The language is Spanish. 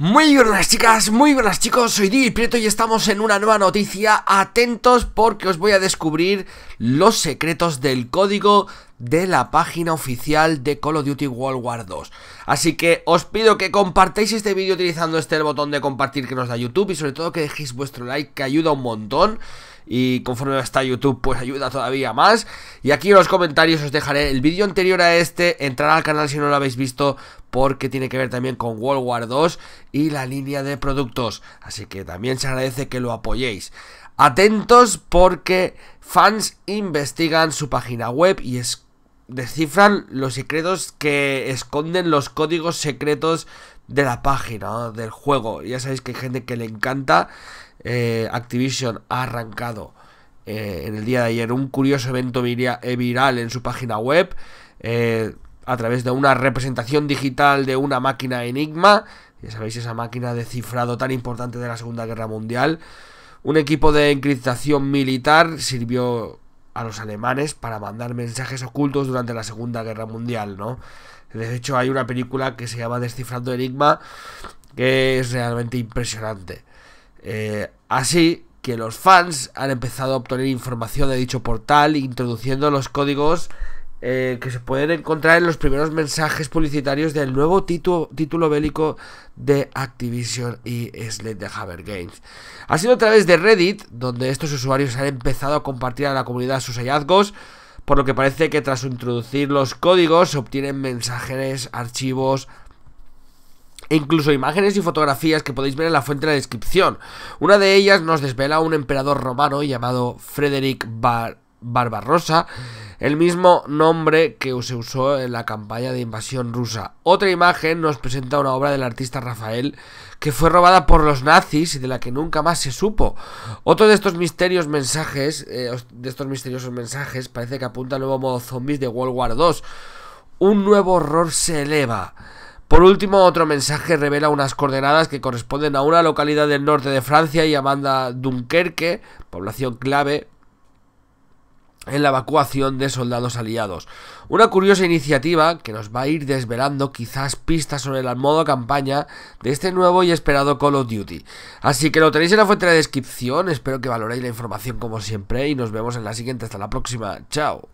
Muy buenas chicas, muy buenas chicos, soy Divi Prieto y estamos en una nueva noticia. Atentos porque os voy a descubrir los secretos del código de la página oficial de Call of Duty World War 2. Así que os pido que compartáis este vídeo utilizando este botón de compartir que nos da YouTube y sobre todo que dejéis vuestro like que ayuda un montón y conforme está YouTube pues ayuda todavía más. Y aquí en los comentarios os dejaré el vídeo anterior a este, entrar al canal si no lo habéis visto porque tiene que ver también con World War 2 y la línea de productos. Así que también se agradece que lo apoyéis. Atentos porque fans investigan su página web y descifran los secretos que esconden los códigos secretos de la página, del juego. Ya sabéis que hay gente que le encanta eh, Activision ha arrancado eh, en el día de ayer un curioso evento eh, viral en su página web a través de una representación digital de una máquina Enigma. Ya sabéis, esa máquina de cifrado tan importante de la Segunda Guerra Mundial. Un equipo de encriptación militar sirvió a los alemanes para mandar mensajes ocultos durante la Segunda Guerra Mundial, ¿no? De hecho, hay una película que se llama Descifrando Enigma que es realmente impresionante. Eh, así que los fans han empezado a obtener información de dicho portal introduciendo los códigos eh, que se pueden encontrar en los primeros mensajes publicitarios del nuevo título, bélico de Activision y de Hammer Games. Ha sido a través de Reddit donde estos usuarios han empezado a compartir a la comunidad sus hallazgos, por lo que parece que tras introducir los códigos se obtienen mensajes, archivos, incluso imágenes y fotografías que podéis ver en la fuente de la descripción. Una de ellas nos desvela a un emperador romano llamado Frederick Bar Barbarossa, el mismo nombre que se usó en la campaña de invasión rusa. Otra imagen nos presenta una obra del artista Rafael que fue robada por los nazis y de la que nunca más se supo. Otro de estos misterios mensajes, eh, de estos misteriosos mensajes, parece que apunta al nuevo modo zombies de World War II. Un nuevo horror se eleva. Por último, otro mensaje revela unas coordenadas que corresponden a una localidad del norte de Francia llamada Dunkerque, población clave en la evacuación de soldados aliados. Una curiosa iniciativa que nos va a ir desvelando quizás pistas sobre el modo campaña de este nuevo y esperado Call of Duty. Así que lo tenéis en la fuente de descripción, espero que valoréis la información como siempre y nos vemos en la siguiente. Hasta la próxima, chao.